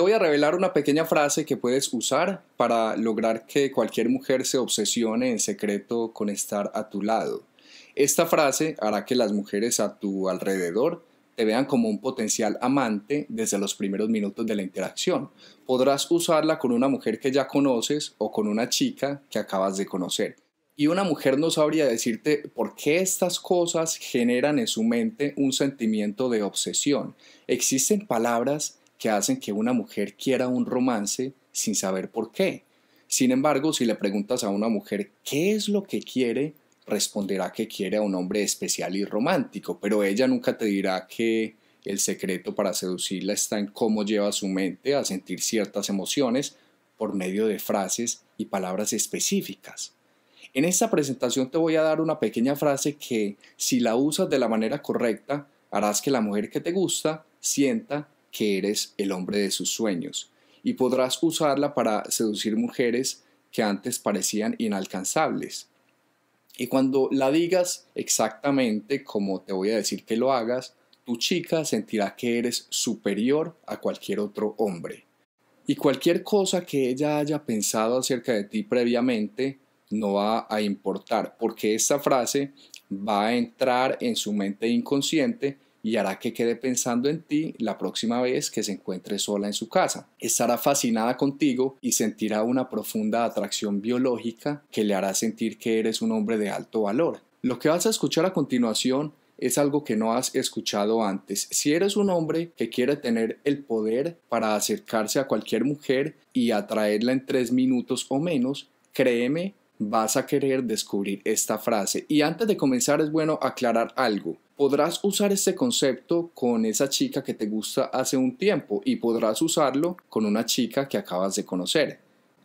voy a revelar una pequeña frase que puedes usar para lograr que cualquier mujer se obsesione en secreto con estar a tu lado. Esta frase hará que las mujeres a tu alrededor te vean como un potencial amante desde los primeros minutos de la interacción. Podrás usarla con una mujer que ya conoces o con una chica que acabas de conocer. Y una mujer no sabría decirte por qué estas cosas generan en su mente un sentimiento de obsesión. Existen palabras que hacen que una mujer quiera un romance sin saber por qué. Sin embargo, si le preguntas a una mujer qué es lo que quiere, responderá que quiere a un hombre especial y romántico, pero ella nunca te dirá que el secreto para seducirla está en cómo lleva su mente a sentir ciertas emociones por medio de frases y palabras específicas. En esta presentación te voy a dar una pequeña frase que, si la usas de la manera correcta, harás que la mujer que te gusta sienta que eres el hombre de sus sueños y podrás usarla para seducir mujeres que antes parecían inalcanzables. Y cuando la digas exactamente como te voy a decir que lo hagas, tu chica sentirá que eres superior a cualquier otro hombre. Y cualquier cosa que ella haya pensado acerca de ti previamente no va a importar, porque esta frase va a entrar en su mente inconsciente y hará que quede pensando en ti la próxima vez que se encuentre sola en su casa. Estará fascinada contigo y sentirá una profunda atracción biológica que le hará sentir que eres un hombre de alto valor. Lo que vas a escuchar a continuación es algo que no has escuchado antes. Si eres un hombre que quiere tener el poder para acercarse a cualquier mujer y atraerla en tres minutos o menos, créeme, vas a querer descubrir esta frase. Y antes de comenzar es bueno aclarar algo podrás usar este concepto con esa chica que te gusta hace un tiempo y podrás usarlo con una chica que acabas de conocer.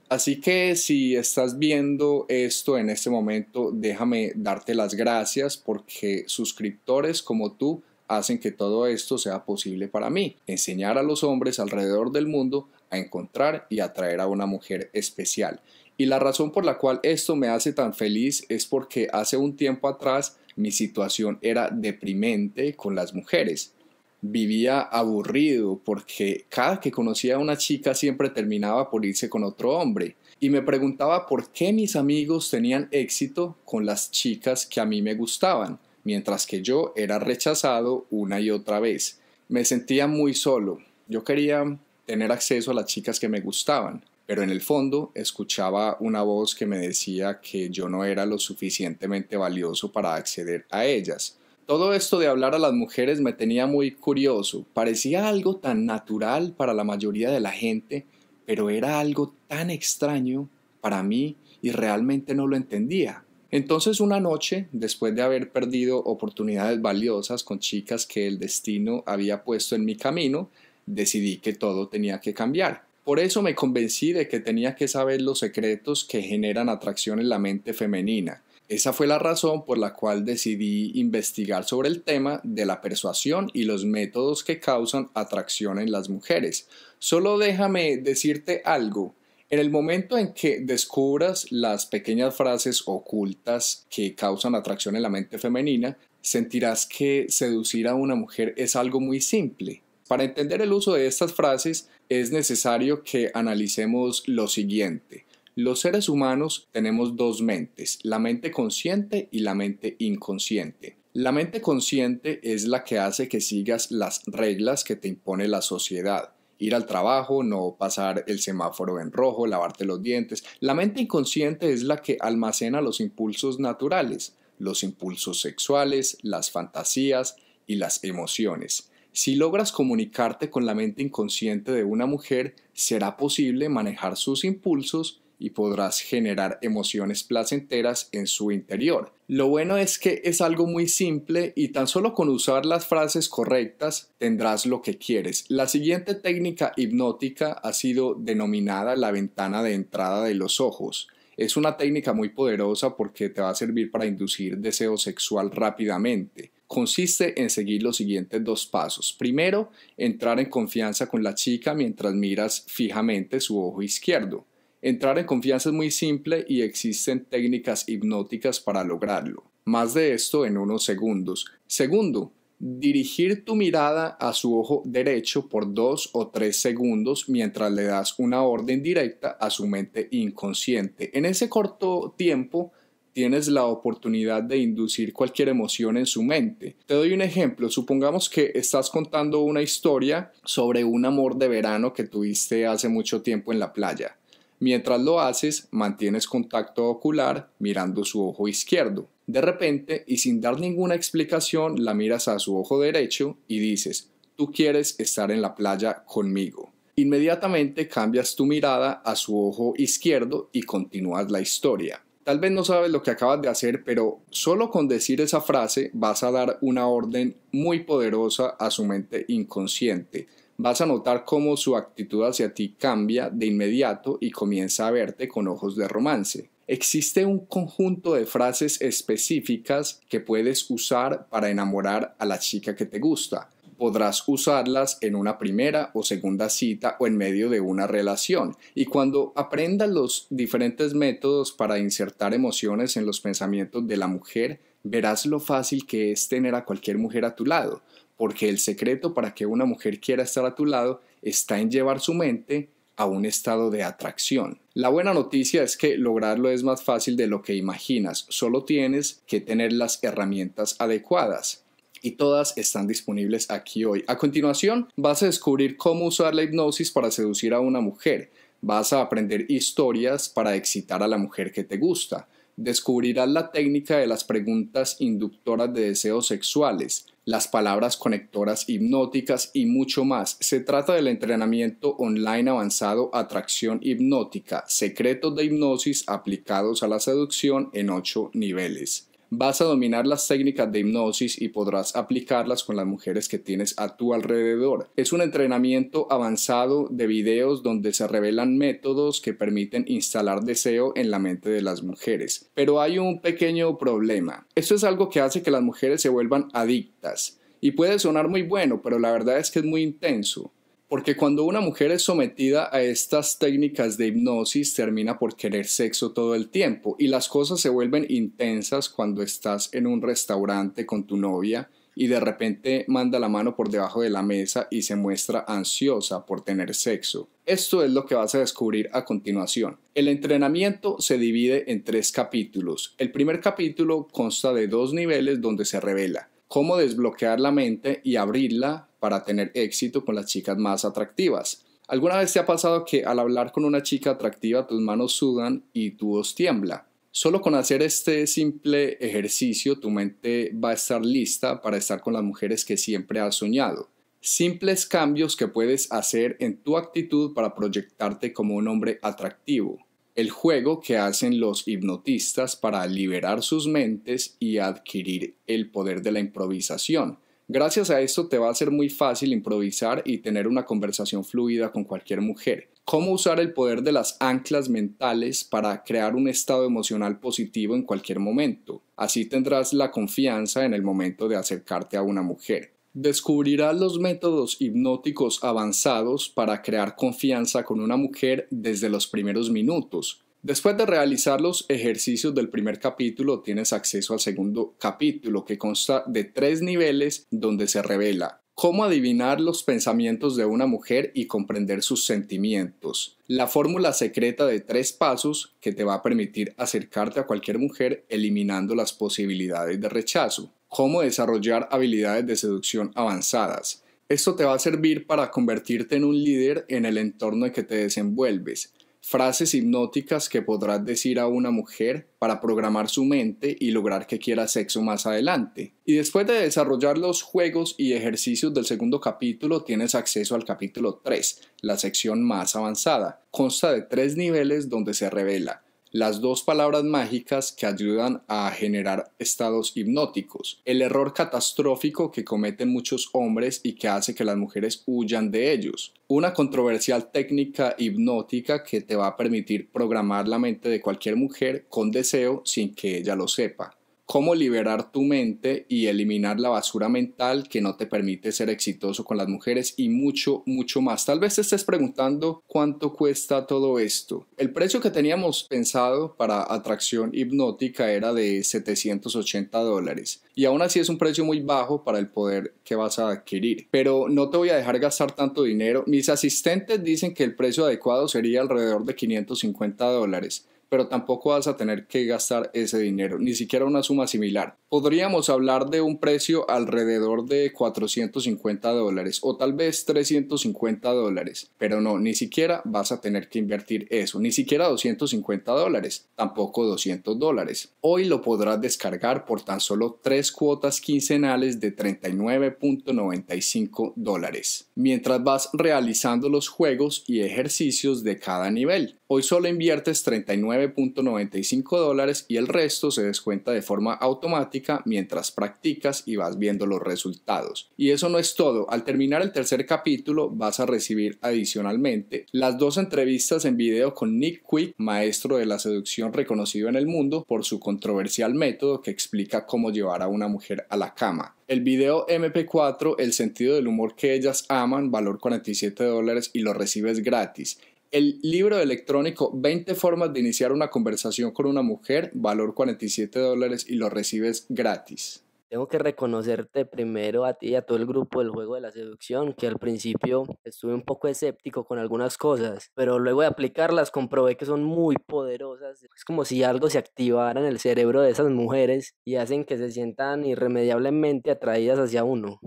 Así que si estás viendo esto en este momento, déjame darte las gracias porque suscriptores como tú hacen que todo esto sea posible para mí, enseñar a los hombres alrededor del mundo a encontrar y atraer a una mujer especial. Y la razón por la cual esto me hace tan feliz es porque hace un tiempo atrás mi situación era deprimente con las mujeres. Vivía aburrido porque cada que conocía a una chica siempre terminaba por irse con otro hombre y me preguntaba por qué mis amigos tenían éxito con las chicas que a mí me gustaban, mientras que yo era rechazado una y otra vez. Me sentía muy solo. Yo quería tener acceso a las chicas que me gustaban pero en el fondo escuchaba una voz que me decía que yo no era lo suficientemente valioso para acceder a ellas. Todo esto de hablar a las mujeres me tenía muy curioso, parecía algo tan natural para la mayoría de la gente, pero era algo tan extraño para mí y realmente no lo entendía. Entonces una noche, después de haber perdido oportunidades valiosas con chicas que el destino había puesto en mi camino, decidí que todo tenía que cambiar. Por eso me convencí de que tenía que saber los secretos que generan atracción en la mente femenina. Esa fue la razón por la cual decidí investigar sobre el tema de la persuasión y los métodos que causan atracción en las mujeres. Solo déjame decirte algo. En el momento en que descubras las pequeñas frases ocultas que causan atracción en la mente femenina, sentirás que seducir a una mujer es algo muy simple. Para entender el uso de estas frases es necesario que analicemos lo siguiente. Los seres humanos tenemos dos mentes, la mente consciente y la mente inconsciente. La mente consciente es la que hace que sigas las reglas que te impone la sociedad. Ir al trabajo, no pasar el semáforo en rojo, lavarte los dientes. La mente inconsciente es la que almacena los impulsos naturales, los impulsos sexuales, las fantasías y las emociones. Si logras comunicarte con la mente inconsciente de una mujer, será posible manejar sus impulsos y podrás generar emociones placenteras en su interior. Lo bueno es que es algo muy simple y tan solo con usar las frases correctas tendrás lo que quieres. La siguiente técnica hipnótica ha sido denominada la ventana de entrada de los ojos. Es una técnica muy poderosa porque te va a servir para inducir deseo sexual rápidamente consiste en seguir los siguientes dos pasos. Primero, entrar en confianza con la chica mientras miras fijamente su ojo izquierdo. Entrar en confianza es muy simple y existen técnicas hipnóticas para lograrlo. Más de esto en unos segundos. Segundo, dirigir tu mirada a su ojo derecho por dos o tres segundos mientras le das una orden directa a su mente inconsciente. En ese corto tiempo, tienes la oportunidad de inducir cualquier emoción en su mente. Te doy un ejemplo, supongamos que estás contando una historia sobre un amor de verano que tuviste hace mucho tiempo en la playa. Mientras lo haces, mantienes contacto ocular mirando su ojo izquierdo. De repente, y sin dar ninguna explicación, la miras a su ojo derecho y dices, tú quieres estar en la playa conmigo. Inmediatamente cambias tu mirada a su ojo izquierdo y continúas la historia. Tal vez no sabes lo que acabas de hacer, pero solo con decir esa frase vas a dar una orden muy poderosa a su mente inconsciente. Vas a notar cómo su actitud hacia ti cambia de inmediato y comienza a verte con ojos de romance. Existe un conjunto de frases específicas que puedes usar para enamorar a la chica que te gusta podrás usarlas en una primera o segunda cita o en medio de una relación. Y cuando aprendas los diferentes métodos para insertar emociones en los pensamientos de la mujer, verás lo fácil que es tener a cualquier mujer a tu lado, porque el secreto para que una mujer quiera estar a tu lado está en llevar su mente a un estado de atracción. La buena noticia es que lograrlo es más fácil de lo que imaginas, solo tienes que tener las herramientas adecuadas y todas están disponibles aquí hoy. A continuación, vas a descubrir cómo usar la hipnosis para seducir a una mujer. Vas a aprender historias para excitar a la mujer que te gusta. Descubrirás la técnica de las preguntas inductoras de deseos sexuales, las palabras conectoras hipnóticas y mucho más. Se trata del entrenamiento online avanzado Atracción Hipnótica, secretos de hipnosis aplicados a la seducción en 8 niveles. Vas a dominar las técnicas de hipnosis y podrás aplicarlas con las mujeres que tienes a tu alrededor. Es un entrenamiento avanzado de videos donde se revelan métodos que permiten instalar deseo en la mente de las mujeres. Pero hay un pequeño problema. Esto es algo que hace que las mujeres se vuelvan adictas. Y puede sonar muy bueno, pero la verdad es que es muy intenso. Porque cuando una mujer es sometida a estas técnicas de hipnosis, termina por querer sexo todo el tiempo y las cosas se vuelven intensas cuando estás en un restaurante con tu novia y de repente manda la mano por debajo de la mesa y se muestra ansiosa por tener sexo. Esto es lo que vas a descubrir a continuación. El entrenamiento se divide en tres capítulos. El primer capítulo consta de dos niveles donde se revela cómo desbloquear la mente y abrirla para tener éxito con las chicas más atractivas. ¿Alguna vez te ha pasado que al hablar con una chica atractiva tus manos sudan y tu voz tiembla? Solo con hacer este simple ejercicio tu mente va a estar lista para estar con las mujeres que siempre has soñado. Simples cambios que puedes hacer en tu actitud para proyectarte como un hombre atractivo el juego que hacen los hipnotistas para liberar sus mentes y adquirir el poder de la improvisación. Gracias a esto te va a ser muy fácil improvisar y tener una conversación fluida con cualquier mujer. Cómo usar el poder de las anclas mentales para crear un estado emocional positivo en cualquier momento. Así tendrás la confianza en el momento de acercarte a una mujer. Descubrirás los métodos hipnóticos avanzados para crear confianza con una mujer desde los primeros minutos. Después de realizar los ejercicios del primer capítulo, tienes acceso al segundo capítulo, que consta de tres niveles donde se revela cómo adivinar los pensamientos de una mujer y comprender sus sentimientos, la fórmula secreta de tres pasos que te va a permitir acercarte a cualquier mujer eliminando las posibilidades de rechazo, cómo desarrollar habilidades de seducción avanzadas, esto te va a servir para convertirte en un líder en el entorno en que te desenvuelves, frases hipnóticas que podrás decir a una mujer para programar su mente y lograr que quiera sexo más adelante. Y después de desarrollar los juegos y ejercicios del segundo capítulo, tienes acceso al capítulo 3, la sección más avanzada. Consta de tres niveles donde se revela las dos palabras mágicas que ayudan a generar estados hipnóticos. El error catastrófico que cometen muchos hombres y que hace que las mujeres huyan de ellos. Una controversial técnica hipnótica que te va a permitir programar la mente de cualquier mujer con deseo sin que ella lo sepa cómo liberar tu mente y eliminar la basura mental que no te permite ser exitoso con las mujeres y mucho, mucho más. Tal vez te estés preguntando cuánto cuesta todo esto. El precio que teníamos pensado para atracción hipnótica era de 780 dólares y aún así es un precio muy bajo para el poder que vas a adquirir. Pero no te voy a dejar gastar tanto dinero. Mis asistentes dicen que el precio adecuado sería alrededor de 550 dólares pero tampoco vas a tener que gastar ese dinero, ni siquiera una suma similar. Podríamos hablar de un precio alrededor de 450 dólares o tal vez 350 dólares, pero no, ni siquiera vas a tener que invertir eso, ni siquiera 250 dólares, tampoco 200 dólares. Hoy lo podrás descargar por tan solo tres cuotas quincenales de 39.95 dólares, mientras vas realizando los juegos y ejercicios de cada nivel. Hoy solo inviertes 39.95 dólares y el resto se descuenta de forma automática mientras practicas y vas viendo los resultados. Y eso no es todo, al terminar el tercer capítulo vas a recibir adicionalmente las dos entrevistas en video con Nick Quick, maestro de la seducción reconocido en el mundo por su controversial método que explica cómo llevar a una mujer a la cama. El video MP4, el sentido del humor que ellas aman, valor 47 dólares y lo recibes gratis. El libro electrónico 20 formas de iniciar una conversación con una mujer, valor 47 dólares y lo recibes gratis. Tengo que reconocerte primero a ti y a todo el grupo del juego de la seducción, que al principio estuve un poco escéptico con algunas cosas, pero luego de aplicarlas comprobé que son muy poderosas. Es como si algo se activara en el cerebro de esas mujeres y hacen que se sientan irremediablemente atraídas hacia uno.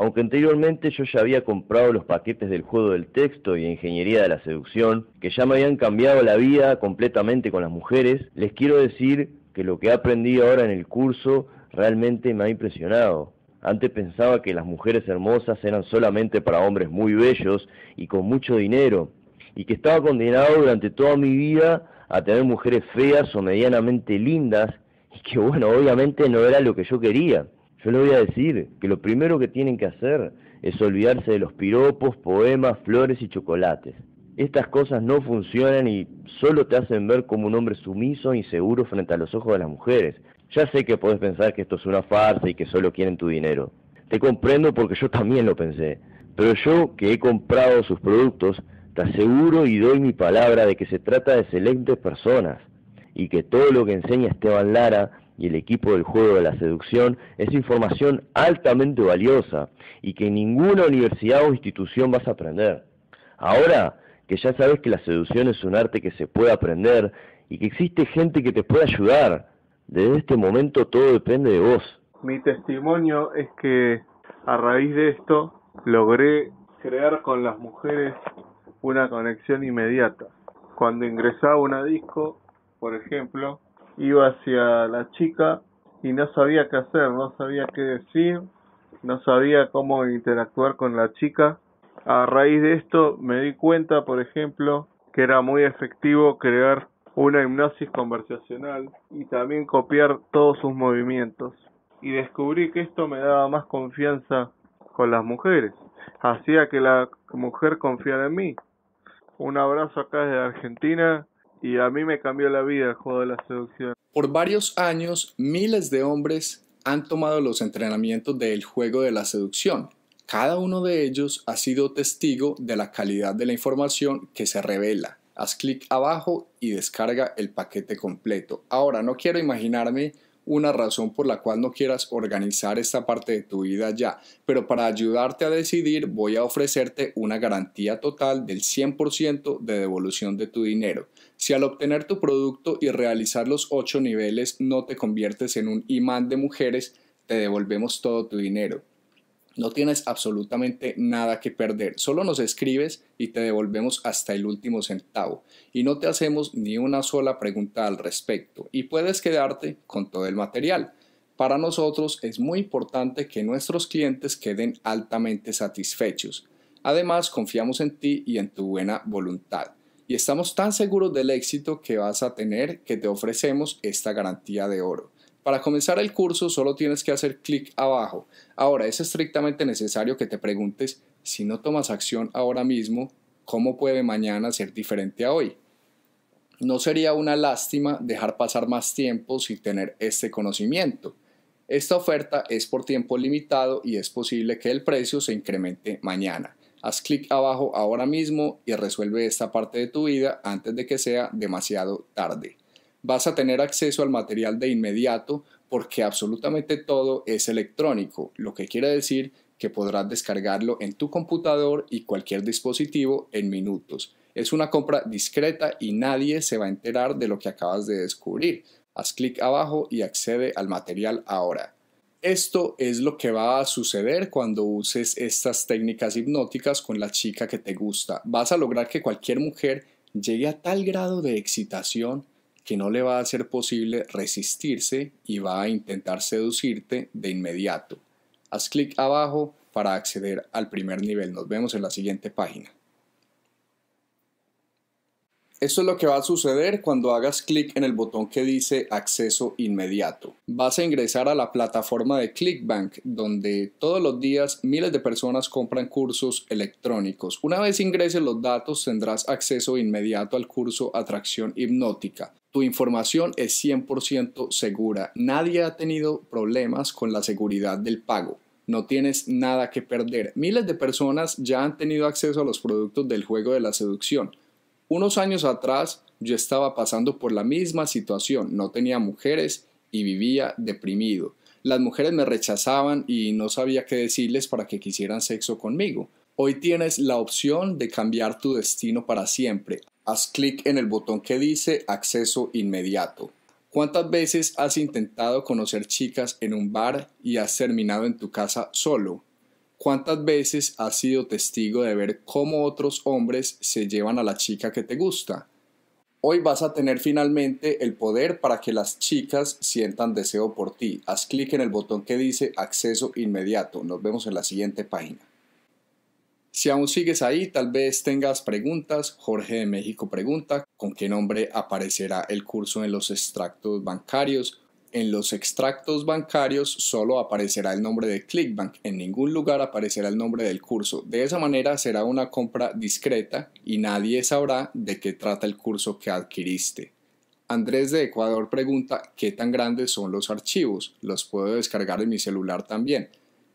Aunque anteriormente yo ya había comprado los paquetes del juego del texto y ingeniería de la seducción, que ya me habían cambiado la vida completamente con las mujeres, les quiero decir que lo que aprendí ahora en el curso realmente me ha impresionado. Antes pensaba que las mujeres hermosas eran solamente para hombres muy bellos y con mucho dinero, y que estaba condenado durante toda mi vida a tener mujeres feas o medianamente lindas, y que bueno, obviamente no era lo que yo quería. Yo le voy a decir que lo primero que tienen que hacer es olvidarse de los piropos, poemas, flores y chocolates. Estas cosas no funcionan y solo te hacen ver como un hombre sumiso e inseguro frente a los ojos de las mujeres. Ya sé que podés pensar que esto es una farsa y que solo quieren tu dinero. Te comprendo porque yo también lo pensé. Pero yo, que he comprado sus productos, te aseguro y doy mi palabra de que se trata de excelentes personas y que todo lo que enseña Esteban Lara y el equipo del juego de la seducción es información altamente valiosa y que en ninguna universidad o institución vas a aprender. Ahora que ya sabes que la seducción es un arte que se puede aprender y que existe gente que te puede ayudar, desde este momento todo depende de vos. Mi testimonio es que a raíz de esto logré crear con las mujeres una conexión inmediata. Cuando ingresaba a una disco, por ejemplo, iba hacia la chica y no sabía qué hacer, no sabía qué decir, no sabía cómo interactuar con la chica. A raíz de esto me di cuenta, por ejemplo, que era muy efectivo crear una hipnosis conversacional y también copiar todos sus movimientos. Y descubrí que esto me daba más confianza con las mujeres. Hacía que la mujer confiara en mí. Un abrazo acá desde Argentina y a mí me cambió la vida el juego de la seducción. Por varios años, miles de hombres han tomado los entrenamientos del juego de la seducción. Cada uno de ellos ha sido testigo de la calidad de la información que se revela. Haz clic abajo y descarga el paquete completo. Ahora, no quiero imaginarme una razón por la cual no quieras organizar esta parte de tu vida ya, pero para ayudarte a decidir voy a ofrecerte una garantía total del 100% de devolución de tu dinero. Si al obtener tu producto y realizar los 8 niveles no te conviertes en un imán de mujeres, te devolvemos todo tu dinero. No tienes absolutamente nada que perder, solo nos escribes y te devolvemos hasta el último centavo y no te hacemos ni una sola pregunta al respecto y puedes quedarte con todo el material. Para nosotros es muy importante que nuestros clientes queden altamente satisfechos. Además, confiamos en ti y en tu buena voluntad y estamos tan seguros del éxito que vas a tener que te ofrecemos esta garantía de oro. Para comenzar el curso solo tienes que hacer clic abajo. Ahora es estrictamente necesario que te preguntes si no tomas acción ahora mismo, ¿cómo puede mañana ser diferente a hoy? No sería una lástima dejar pasar más tiempo sin tener este conocimiento. Esta oferta es por tiempo limitado y es posible que el precio se incremente mañana. Haz clic abajo ahora mismo y resuelve esta parte de tu vida antes de que sea demasiado tarde vas a tener acceso al material de inmediato porque absolutamente todo es electrónico, lo que quiere decir que podrás descargarlo en tu computador y cualquier dispositivo en minutos. Es una compra discreta y nadie se va a enterar de lo que acabas de descubrir. Haz clic abajo y accede al material ahora. Esto es lo que va a suceder cuando uses estas técnicas hipnóticas con la chica que te gusta. Vas a lograr que cualquier mujer llegue a tal grado de excitación que no le va a ser posible resistirse y va a intentar seducirte de inmediato. Haz clic abajo para acceder al primer nivel. Nos vemos en la siguiente página. Esto es lo que va a suceder cuando hagas clic en el botón que dice acceso inmediato. Vas a ingresar a la plataforma de Clickbank, donde todos los días miles de personas compran cursos electrónicos. Una vez ingreses los datos tendrás acceso inmediato al curso Atracción Hipnótica tu información es 100% segura. Nadie ha tenido problemas con la seguridad del pago. No tienes nada que perder. Miles de personas ya han tenido acceso a los productos del juego de la seducción. Unos años atrás yo estaba pasando por la misma situación. No tenía mujeres y vivía deprimido. Las mujeres me rechazaban y no sabía qué decirles para que quisieran sexo conmigo. Hoy tienes la opción de cambiar tu destino para siempre haz clic en el botón que dice acceso inmediato. ¿Cuántas veces has intentado conocer chicas en un bar y has terminado en tu casa solo? ¿Cuántas veces has sido testigo de ver cómo otros hombres se llevan a la chica que te gusta? Hoy vas a tener finalmente el poder para que las chicas sientan deseo por ti. Haz clic en el botón que dice acceso inmediato. Nos vemos en la siguiente página. Si aún sigues ahí, tal vez tengas preguntas. Jorge de México pregunta, ¿con qué nombre aparecerá el curso en los extractos bancarios? En los extractos bancarios solo aparecerá el nombre de Clickbank, en ningún lugar aparecerá el nombre del curso. De esa manera será una compra discreta y nadie sabrá de qué trata el curso que adquiriste. Andrés de Ecuador pregunta, ¿qué tan grandes son los archivos? ¿Los puedo descargar en mi celular también?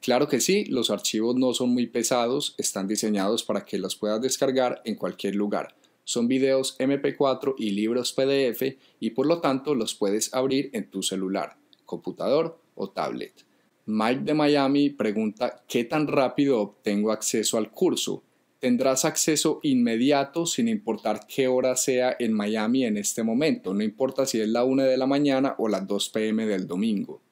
Claro que sí, los archivos no son muy pesados, están diseñados para que los puedas descargar en cualquier lugar. Son videos MP4 y libros PDF y por lo tanto los puedes abrir en tu celular, computador o tablet. Mike de Miami pregunta qué tan rápido obtengo acceso al curso. Tendrás acceso inmediato sin importar qué hora sea en Miami en este momento, no importa si es la 1 de la mañana o las 2 pm del domingo.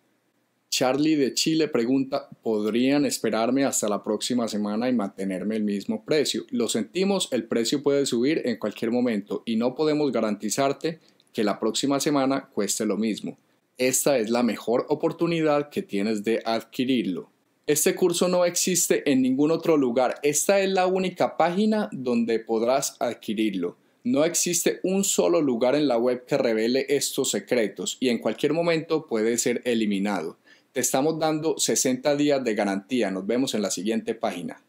Charlie de Chile pregunta, ¿podrían esperarme hasta la próxima semana y mantenerme el mismo precio? Lo sentimos, el precio puede subir en cualquier momento y no podemos garantizarte que la próxima semana cueste lo mismo. Esta es la mejor oportunidad que tienes de adquirirlo. Este curso no existe en ningún otro lugar. Esta es la única página donde podrás adquirirlo. No existe un solo lugar en la web que revele estos secretos y en cualquier momento puede ser eliminado. Te estamos dando 60 días de garantía. Nos vemos en la siguiente página.